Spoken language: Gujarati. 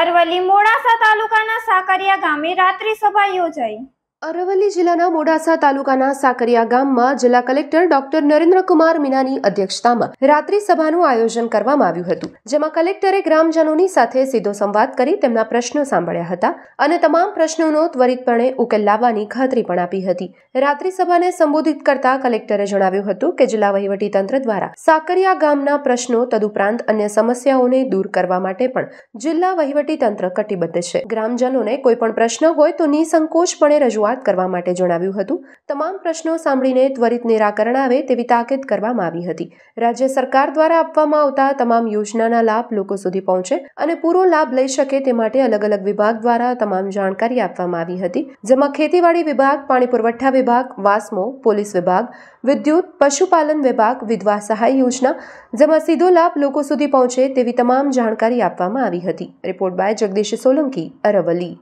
અરવલ્લી મોડાસા તાલુકાના સાકરિયા ગામે રાત્રિ સભા યોજાઈ અરવલ્લી જિલ્લાના મોડાસા તાલુકાના સાકરિયા ગામમાં જિલ્લા કલેક્ટર ડોક્ટર નરેન્દ્રકુમાર મીનાની અધ્યક્ષતામાં રાત્રિ સભાનું આયોજન કરવામાં આવ્યું હતું જેમાં કલેક્ટરે ગ્રામજનોની સાથે સીધો સંવાદ કરી તેમના પ્રશ્નો સાંભળ્યા હતા અને તમામ પ્રશ્નોનો ત્વરિતપણે ઉકેલ લાવવાની ખાતરી પણ આપી હતી રાત્રિ સભાને સંબોધિત કરતા કલેક્ટરે જણાવ્યું હતું કે જિલ્લા વહીવટીતંત્ર દ્વારા સાકરિયા ગામના પ્રશ્નો તદુપરાંત અન્ય સમસ્યાઓને દૂર કરવા માટે પણ જિલ્લા વહીવટીતંત્ર કટિબદ્ધ છે ગ્રામજનોને કોઈ પણ પ્રશ્ન હોય તો નિસંકોચપણે રજૂઆત રજૂઆત કરવા માટે જણાવ્યું હતું તમામ પ્રશ્નો સાંભળીને ત્વરિત નિરાકરણ આવે તેવી તાકીદ કરવામાં આવી હતી રાજ્ય સરકાર દ્વારા આપવામાં આવતા તમામ યોજનાના લાભ લોકો સુધી પહોંચે અને પૂરો લાભ લઈ શકે તે માટે અલગ અલગ વિભાગ દ્વારા તમામ જાણકારી આપવામાં આવી હતી જેમાં ખેતીવાડી વિભાગ પાણી પુરવઠા વિભાગ વાસ્મો પોલીસ વિભાગ વિદ્યુત પશુપાલન વિભાગ વિધવા સહાય યોજના જેમાં સીધો લાભ લોકો સુધી પહોંચે તેવી તમામ જાણકારી આપવામાં આવી હતી રિપોર્ટ બાય જગદીશ સોલંકી અરવલી